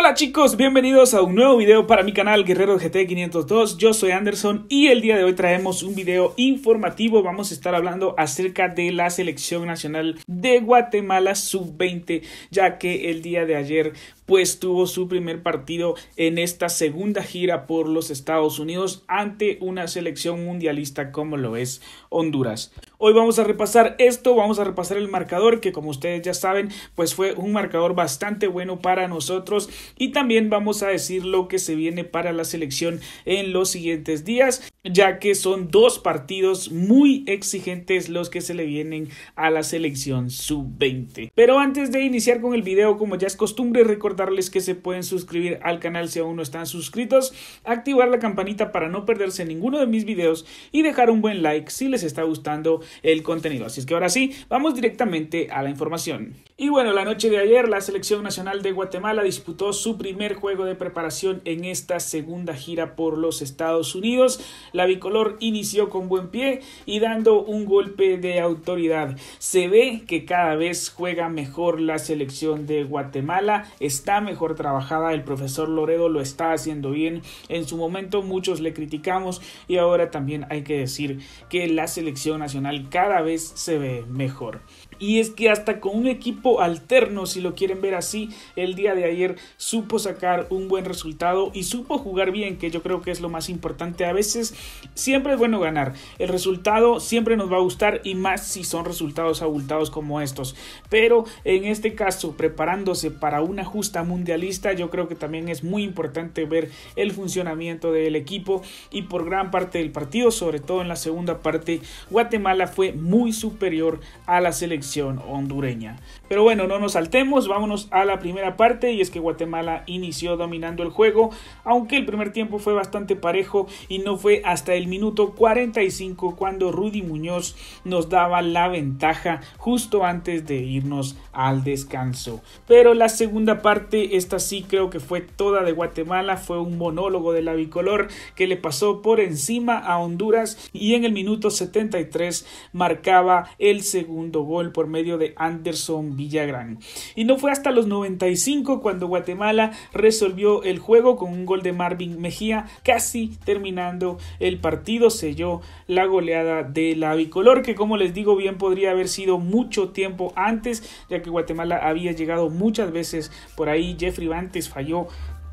Hola chicos, bienvenidos a un nuevo video para mi canal Guerrero GT502, yo soy Anderson y el día de hoy traemos un video informativo, vamos a estar hablando acerca de la selección nacional de Guatemala sub-20, ya que el día de ayer pues tuvo su primer partido en esta segunda gira por los Estados Unidos ante una selección mundialista como lo es Honduras. Hoy vamos a repasar esto, vamos a repasar el marcador que como ustedes ya saben pues fue un marcador bastante bueno para nosotros y también vamos a decir lo que se viene para la selección en los siguientes días ya que son dos partidos muy exigentes los que se le vienen a la selección sub-20. Pero antes de iniciar con el video como ya es costumbre recordarles que se pueden suscribir al canal si aún no están suscritos, activar la campanita para no perderse ninguno de mis videos y dejar un buen like si les está gustando el contenido. Así es que ahora sí, vamos directamente a la información. Y bueno, la noche de ayer la selección nacional de Guatemala disputó su primer juego de preparación en esta segunda gira por los Estados Unidos. La bicolor inició con buen pie y dando un golpe de autoridad. Se ve que cada vez juega mejor la selección de Guatemala, está mejor trabajada, el profesor Loredo lo está haciendo bien. En su momento muchos le criticamos y ahora también hay que decir que la selección nacional cada vez se ve mejor. Y es que hasta con un equipo alterno, si lo quieren ver así, el día de ayer supo sacar un buen resultado y supo jugar bien, que yo creo que es lo más importante. A veces siempre es bueno ganar. El resultado siempre nos va a gustar y más si son resultados abultados como estos. Pero en este caso, preparándose para una justa mundialista, yo creo que también es muy importante ver el funcionamiento del equipo y por gran parte del partido, sobre todo en la segunda parte, Guatemala fue muy superior a la selección hondureña. Pero bueno, no nos saltemos, vámonos a la primera parte y es que Guatemala inició dominando el juego, aunque el primer tiempo fue bastante parejo y no fue hasta el minuto 45 cuando Rudy Muñoz nos daba la ventaja justo antes de irnos al descanso. Pero la segunda parte, esta sí creo que fue toda de Guatemala, fue un monólogo de la bicolor que le pasó por encima a Honduras y en el minuto 73 marcaba el segundo gol por medio de Anderson Villagrán. Y no fue hasta los 95 cuando Guatemala resolvió el juego con un gol de Marvin Mejía, casi terminando el partido, selló la goleada de la bicolor, que como les digo bien podría haber sido mucho tiempo antes, ya que Guatemala había llegado muchas veces por ahí, Jeffrey Bantes falló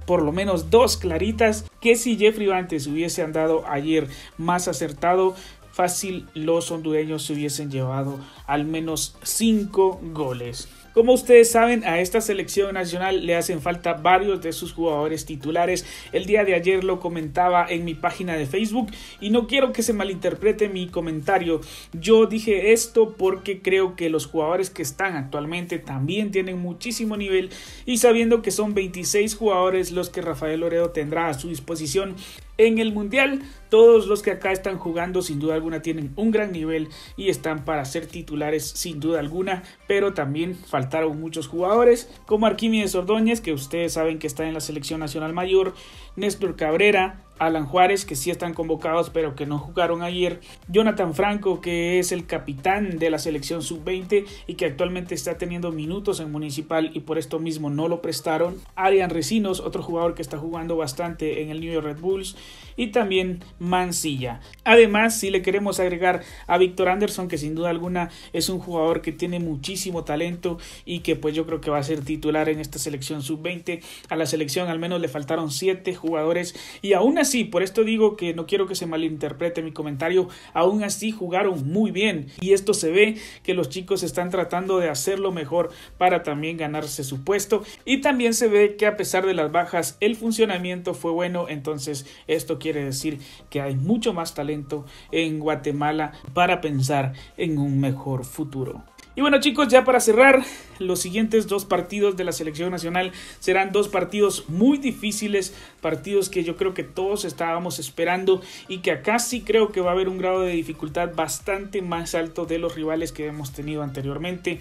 por lo menos dos claritas que si Jeffrey Bantes hubiese andado ayer más acertado fácil los hondureños se hubiesen llevado al menos 5 goles. Como ustedes saben, a esta selección nacional le hacen falta varios de sus jugadores titulares. El día de ayer lo comentaba en mi página de Facebook y no quiero que se malinterprete mi comentario. Yo dije esto porque creo que los jugadores que están actualmente también tienen muchísimo nivel y sabiendo que son 26 jugadores los que Rafael Loredo tendrá a su disposición en el Mundial, todos los que acá están jugando sin duda alguna tienen un gran nivel y están para ser titulares sin duda alguna, pero también faltaron muchos jugadores como Arquímedes Ordóñez, que ustedes saben que está en la selección nacional mayor, Néstor Cabrera, Alan Juárez, que sí están convocados pero que no jugaron ayer, Jonathan Franco, que es el capitán de la selección sub-20 y que actualmente está teniendo minutos en Municipal y por esto mismo no lo prestaron, Adrian Recinos, otro jugador que está jugando bastante en el New York Red Bulls, y también Mancilla. Además, si le queremos agregar a Víctor Anderson, que sin duda alguna es un jugador que tiene muchísimo talento y que pues yo creo que va a ser titular en esta selección sub-20. A la selección al menos le faltaron 7 jugadores y aún así, por esto digo que no quiero que se malinterprete mi comentario, aún así jugaron muy bien y esto se ve que los chicos están tratando de hacerlo mejor para también ganarse su puesto y también se ve que a pesar de las bajas el funcionamiento fue bueno, entonces esto quiere decir que hay mucho más talento en Guatemala para pensar en un mejor futuro. Y bueno chicos, ya para cerrar, los siguientes dos partidos de la selección nacional serán dos partidos muy difíciles, partidos que yo creo que todos estábamos esperando y que acá sí creo que va a haber un grado de dificultad bastante más alto de los rivales que hemos tenido anteriormente.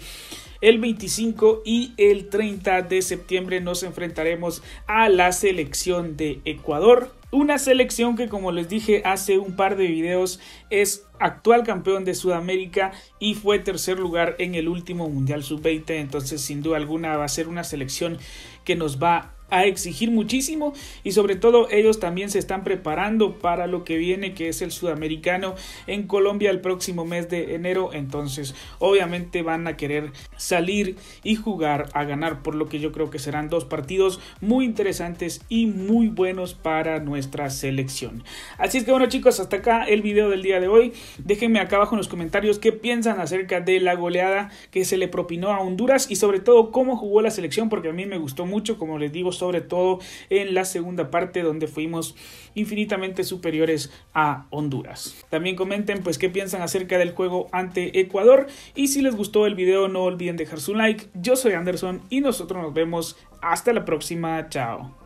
El 25 y el 30 de septiembre nos enfrentaremos a la selección de Ecuador una selección que como les dije hace un par de videos es actual campeón de Sudamérica y fue tercer lugar en el último Mundial Sub-20. Entonces sin duda alguna va a ser una selección que nos va a exigir muchísimo y sobre todo ellos también se están preparando para lo que viene que es el sudamericano en Colombia el próximo mes de enero entonces obviamente van a querer salir y jugar a ganar por lo que yo creo que serán dos partidos muy interesantes y muy buenos para nuestra selección así es que bueno chicos hasta acá el video del día de hoy déjenme acá abajo en los comentarios qué piensan acerca de la goleada que se le propinó a Honduras y sobre todo cómo jugó la selección porque a mí me gustó mucho como les digo sobre todo en la segunda parte donde fuimos infinitamente superiores a Honduras. También comenten pues qué piensan acerca del juego ante Ecuador y si les gustó el video no olviden dejar su like. Yo soy Anderson y nosotros nos vemos hasta la próxima. Chao.